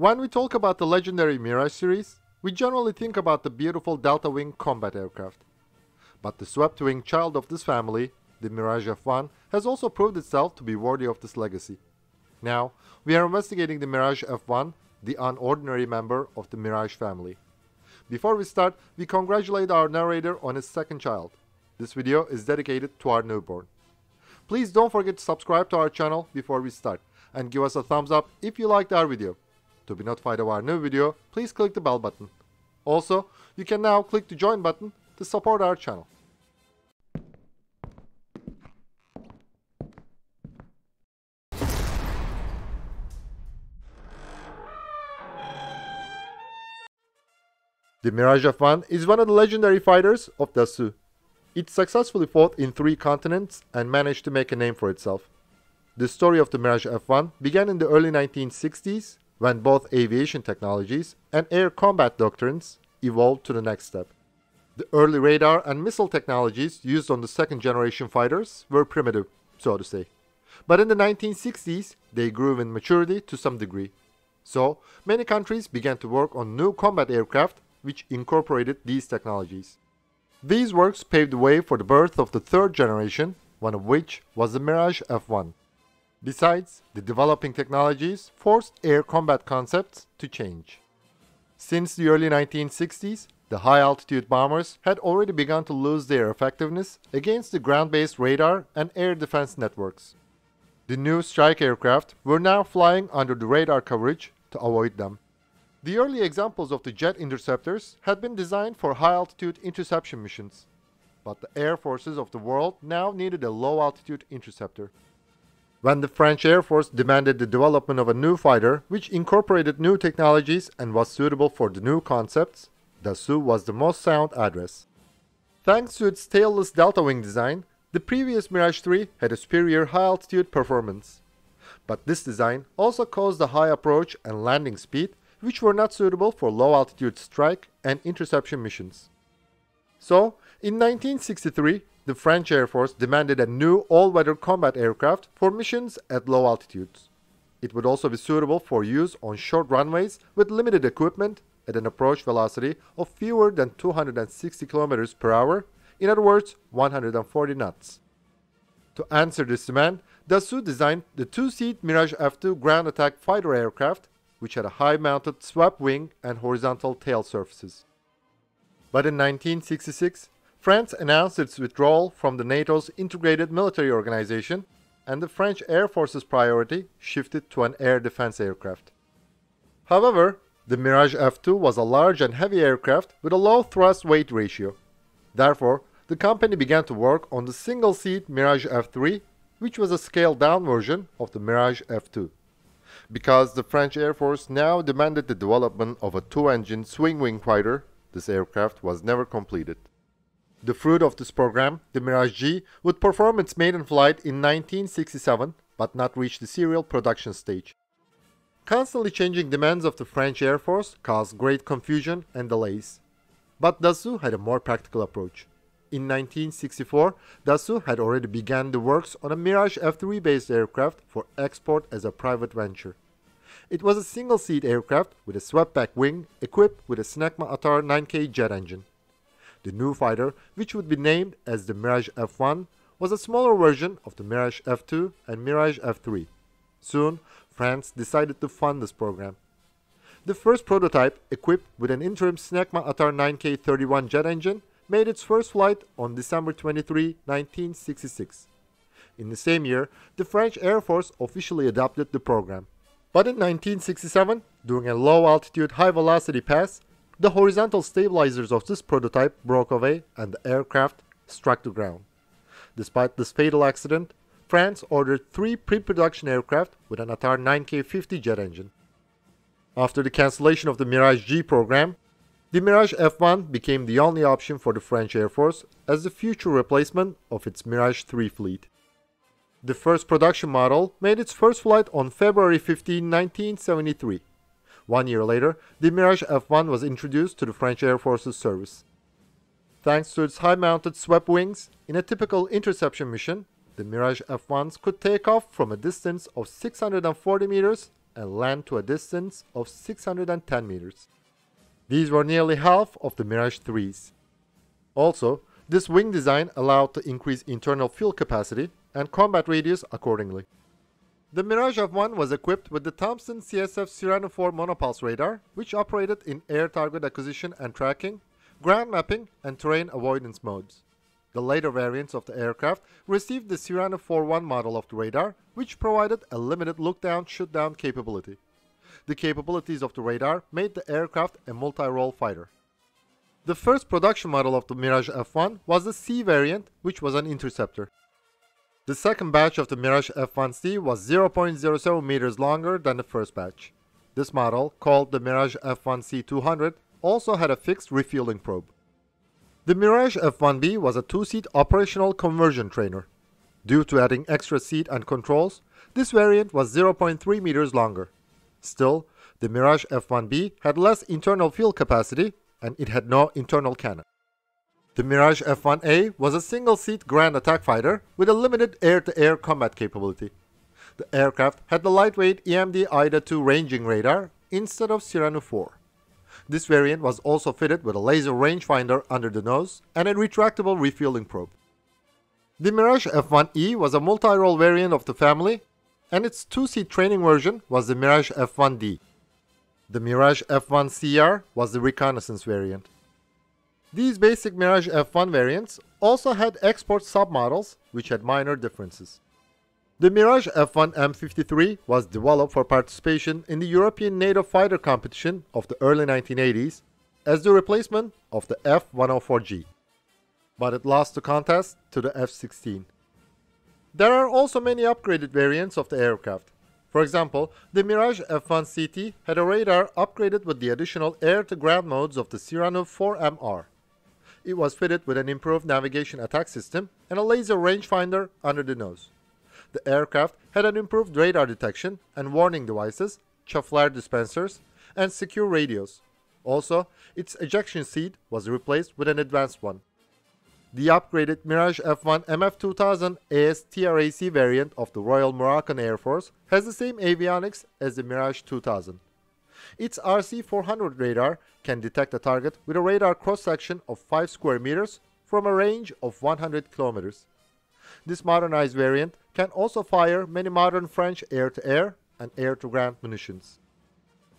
When we talk about the legendary Mirage series, we generally think about the beautiful delta wing combat aircraft. But the swept wing child of this family, the Mirage F1, has also proved itself to be worthy of this legacy. Now, we are investigating the Mirage F1, the unordinary member of the Mirage family. Before we start, we congratulate our narrator on his second child. This video is dedicated to our newborn. Please don't forget to subscribe to our channel before we start and give us a thumbs up if you liked our video. To be notified of our new video, please click the bell button. Also, you can now click the join button to support our channel. The Mirage of One is one of the legendary fighters of Dasu. It successfully fought in three continents and managed to make a name for itself. The story of the Mirage F1 began in the early 1960s when both aviation technologies and air combat doctrines evolved to the next step. The early radar and missile technologies used on the second generation fighters were primitive, so to say. But in the 1960s, they grew in maturity to some degree. So, many countries began to work on new combat aircraft which incorporated these technologies. These works paved the way for the birth of the third generation, one of which was the Mirage F1. Besides, the developing technologies forced air combat concepts to change. Since the early 1960s, the high-altitude bombers had already begun to lose their effectiveness against the ground-based radar and air defense networks. The new strike aircraft were now flying under the radar coverage to avoid them. The early examples of the jet interceptors had been designed for high-altitude interception missions, but the air forces of the world now needed a low-altitude interceptor when the French Air Force demanded the development of a new fighter which incorporated new technologies and was suitable for the new concepts, the Su was the most sound address. Thanks to its tailless delta wing design, the previous Mirage 3 had a superior high-altitude performance. But this design also caused a high approach and landing speed which were not suitable for low-altitude strike and interception missions. So, in 1963, the French Air Force demanded a new all-weather combat aircraft for missions at low altitudes. It would also be suitable for use on short runways with limited equipment at an approach velocity of fewer than 260 km per hour, in other words, 140 knots. To answer this demand, Dassault designed the two-seat Mirage F2 ground attack fighter aircraft, which had a high-mounted swap wing and horizontal tail surfaces. But in 1966, France announced its withdrawal from the NATO's integrated military organization, and the French Air Force's priority shifted to an air defense aircraft. However, the Mirage F2 was a large and heavy aircraft with a low thrust weight ratio. Therefore, the company began to work on the single seat Mirage F3, which was a scaled down version of the Mirage F2. Because the French Air Force now demanded the development of a two engine swing wing fighter, this aircraft was never completed the fruit of this program, the Mirage G, would perform its maiden flight in 1967 but not reach the serial production stage. Constantly changing demands of the French Air Force caused great confusion and delays. But Dassault had a more practical approach. In 1964, Dassault had already begun the works on a Mirage F-3 based aircraft for export as a private venture. It was a single-seat aircraft with a swept-back wing equipped with a Snecma Atar 9K jet engine. The new fighter, which would be named as the Mirage F1, was a smaller version of the Mirage F2 and Mirage F3. Soon, France decided to fund this program. The first prototype, equipped with an interim Snecma Atar 9K31 jet engine, made its first flight on December 23, 1966. In the same year, the French Air Force officially adopted the program. But in 1967, during a low altitude high velocity pass, the horizontal stabilizers of this prototype broke away and the aircraft struck the ground. Despite this fatal accident, France ordered three pre-production aircraft with an Atar 9K50 jet engine. After the cancellation of the Mirage G program, the Mirage F1 became the only option for the French Air Force as the future replacement of its Mirage 3 fleet. The first production model made its first flight on February 15, 1973. One year later, the Mirage F1 was introduced to the French Air Force's service. Thanks to its high-mounted swept wings, in a typical interception mission, the Mirage F1s could take off from a distance of 640 meters and land to a distance of 610 meters. These were nearly half of the Mirage 3s. Also, this wing design allowed to increase internal fuel capacity and combat radius accordingly. The Mirage f one was equipped with the Thompson CSF Cyrano 4 monopulse radar, which operated in air target acquisition and tracking, ground mapping, and terrain avoidance modes. The later variants of the aircraft received the Cyrano 41 model of the radar, which provided a limited look-down, shoot-down capability. The capabilities of the radar made the aircraft a multi-role fighter. The first production model of the Mirage F1 was the C variant, which was an interceptor. The second batch of the Mirage F1C was 0.07 meters longer than the first batch. This model, called the Mirage F1C 200, also had a fixed refueling probe. The Mirage F1B was a two-seat operational conversion trainer. Due to adding extra seat and controls, this variant was 0.3 meters longer. Still, the Mirage F1B had less internal fuel capacity and it had no internal cannon. The Mirage F-1A was a single-seat ground attack fighter with a limited air-to-air -air combat capability. The aircraft had the lightweight EMD IDA-2 ranging radar instead of Cyrano 4. This variant was also fitted with a laser rangefinder under the nose and a retractable refueling probe. The Mirage F-1E was a multi-role variant of the family and its two-seat training version was the Mirage F-1D. The Mirage F-1CR was the reconnaissance variant. These basic Mirage F1 variants also had export submodels, which had minor differences. The Mirage F1 M53 was developed for participation in the European NATO fighter competition of the early 1980s as the replacement of the F104G, but it lost the contest to the F16. There are also many upgraded variants of the aircraft. For example, the Mirage F1 CT had a radar upgraded with the additional air-to-ground modes of the Cyrano 4MR. It was fitted with an improved navigation attack system and a laser rangefinder under the nose. The aircraft had an improved radar detection and warning devices, chaffler dispensers, and secure radios. Also, its ejection seat was replaced with an advanced one. The upgraded Mirage F1 MF2000 ASTRAC variant of the Royal Moroccan Air Force has the same avionics as the Mirage 2000. Its RC400 radar can detect a target with a radar cross-section of 5 square meters from a range of 100 kilometers. This modernized variant can also fire many modern French air-to-air -air and air-to-ground munitions.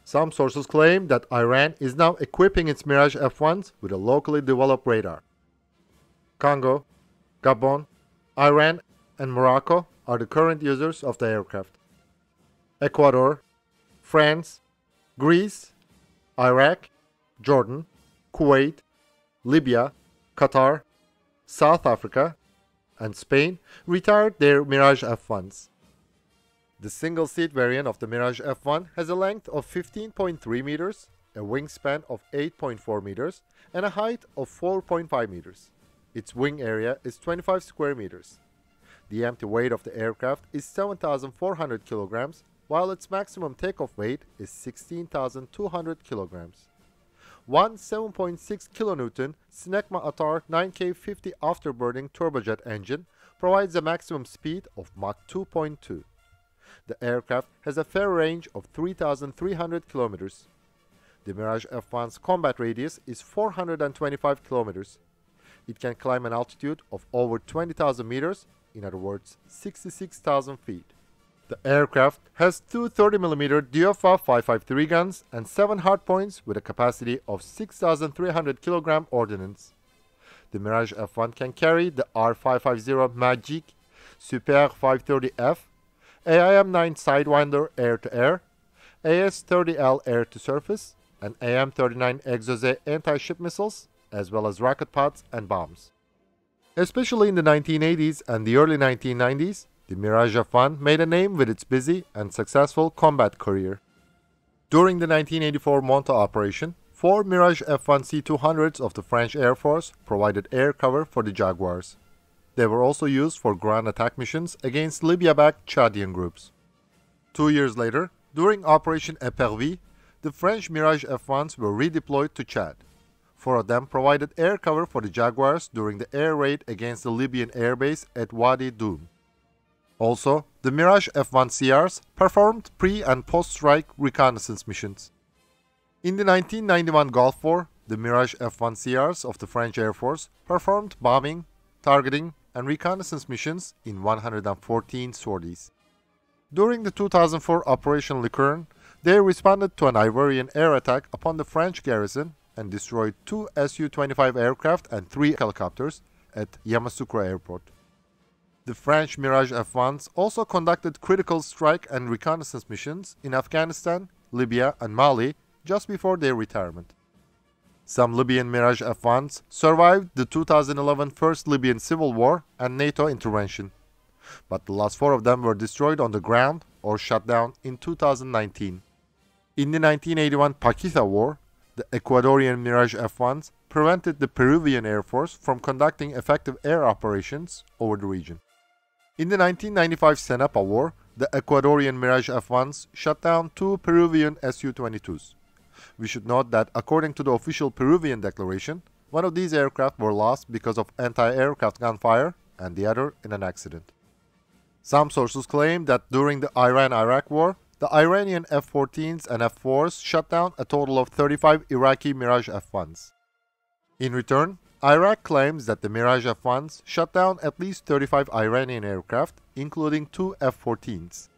Some sources claim that Iran is now equipping its Mirage F-1s with a locally developed radar. Congo, Gabon, Iran and Morocco are the current users of the aircraft. Ecuador, France, Greece, Iraq, Jordan, Kuwait, Libya, Qatar, South Africa, and Spain retired their Mirage F1s. The single-seat variant of the Mirage F1 has a length of 15.3 meters, a wingspan of 8.4 meters, and a height of 4.5 meters. Its wing area is 25 square meters. The empty weight of the aircraft is 7,400 kilograms while its maximum takeoff weight is 16,200 kilograms. One 7.6 kilonewton Snecma Atar 9K50 afterburning turbojet engine provides a maximum speed of Mach 2.2. The aircraft has a fair range of 3,300 kilometers. The Mirage F1's combat radius is 425 kilometers. It can climb an altitude of over 20,000 meters, in other words, 66,000 feet. The aircraft has two 30mm DFR 553 guns and 7 hardpoints with a capacity of 6,300 kg ordnance. The Mirage F1 can carry the R550 Magic, Super 530F, AIM-9 Sidewinder air-to-air, AS-30L air-to-surface, and AM-39 Exocet anti-ship missiles, as well as rocket pods and bombs. Especially in the 1980s and the early 1990s, the Mirage of one made a name with its busy and successful combat career. During the 1984 Monta operation, four Mirage F-1 C-200s of the French Air Force provided air cover for the Jaguars. They were also used for ground attack missions against Libya-backed Chadian groups. Two years later, during Operation Epervie, the French Mirage F-1s were redeployed to Chad. Four of them provided air cover for the Jaguars during the air raid against the Libyan airbase at Wadi Doum. Also, the Mirage F1CRs performed pre- and post-strike reconnaissance missions. In the 1991 Gulf War, the Mirage F1CRs of the French Air Force performed bombing, targeting, and reconnaissance missions in 114 sorties. During the 2004 Operation Licorne, they responded to an Ivorian air attack upon the French garrison and destroyed two Su-25 aircraft and three helicopters at Yamasukra Airport. The French Mirage F-1s also conducted critical strike and reconnaissance missions in Afghanistan, Libya and Mali just before their retirement. Some Libyan Mirage F-1s survived the 2011 First Libyan Civil War and NATO intervention, but the last four of them were destroyed on the ground or shut down in 2019. In the 1981 Paquita War, the Ecuadorian Mirage F-1s prevented the Peruvian Air Force from conducting effective air operations over the region. In the 1995 Senapa War, the Ecuadorian Mirage F-1s shot down two Peruvian Su-22s. We should note that according to the official Peruvian declaration, one of these aircraft were lost because of anti-aircraft gunfire and the other in an accident. Some sources claim that during the Iran-Iraq war, the Iranian F-14s and F-4s shot down a total of 35 Iraqi Mirage F-1s. In return, Iraq claims that the Mirage F-1s shot down at least 35 Iranian aircraft, including two F-14s.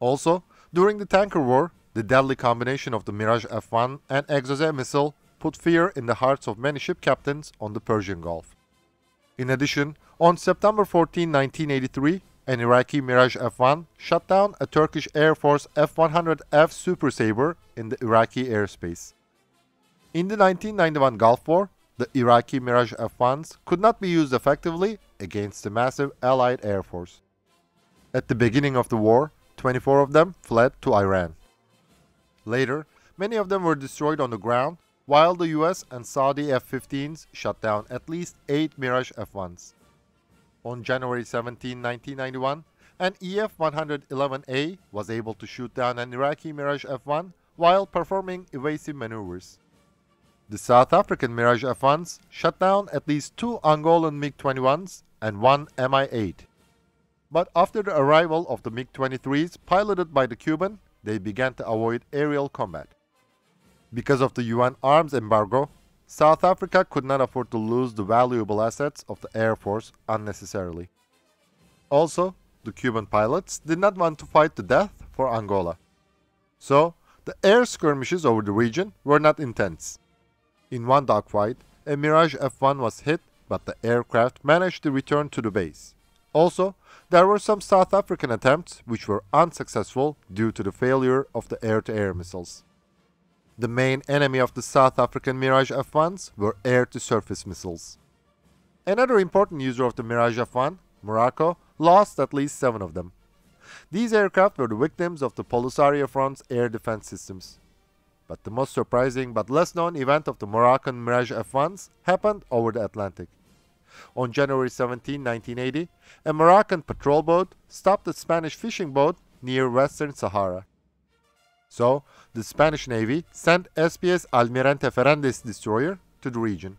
Also, during the tanker war, the deadly combination of the Mirage F-1 and Exocet missile put fear in the hearts of many ship captains on the Persian Gulf. In addition, on September 14, 1983, an Iraqi Mirage F-1 shot down a Turkish Air Force F-100F Super Sabre in the Iraqi airspace. In the 1991 Gulf War, the Iraqi Mirage F-1s could not be used effectively against the massive Allied air force. At the beginning of the war, 24 of them fled to Iran. Later, many of them were destroyed on the ground, while the US and Saudi F-15s shot down at least 8 Mirage F-1s. On January 17, 1991, an EF-111A was able to shoot down an Iraqi Mirage F-1 while performing evasive maneuvers. The South African Mirage F1s shut down at least two Angolan MiG-21s and one Mi-8. But after the arrival of the MiG-23s piloted by the Cuban, they began to avoid aerial combat. Because of the UN arms embargo, South Africa could not afford to lose the valuable assets of the Air Force unnecessarily. Also, the Cuban pilots did not want to fight to death for Angola. So, the air skirmishes over the region were not intense. In one dogfight, a Mirage F-1 was hit, but the aircraft managed to return to the base. Also, there were some South African attempts which were unsuccessful due to the failure of the air-to-air -air missiles. The main enemy of the South African Mirage F-1s were air-to-surface missiles. Another important user of the Mirage F-1, Morocco, lost at least seven of them. These aircraft were the victims of the Polisario Front's air defense systems. But the most surprising but less known event of the Moroccan Mirage F1s happened over the Atlantic. On January 17, 1980, a Moroccan patrol boat stopped a Spanish fishing boat near western Sahara. So, the Spanish Navy sent SPS Almirante Ferrandez destroyer to the region.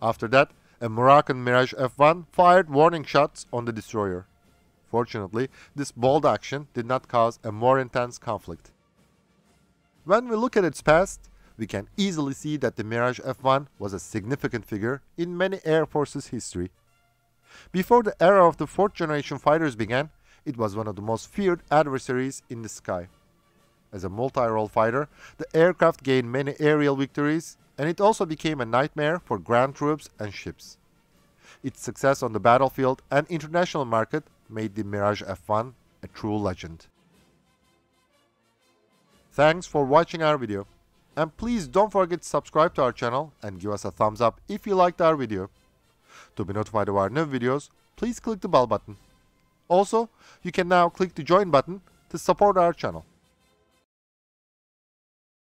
After that, a Moroccan Mirage F1 fired warning shots on the destroyer. Fortunately, this bold action did not cause a more intense conflict. When we look at its past, we can easily see that the Mirage F1 was a significant figure in many Air Force's history. Before the era of the fourth generation fighters began, it was one of the most feared adversaries in the sky. As a multi-role fighter, the aircraft gained many aerial victories and it also became a nightmare for ground troops and ships. Its success on the battlefield and international market made the Mirage F1 a true legend. Thanks for watching our video. And please don't forget to subscribe to our channel and give us a thumbs up if you liked our video. To be notified of our new videos, please click the bell button. Also, you can now click the join button to support our channel.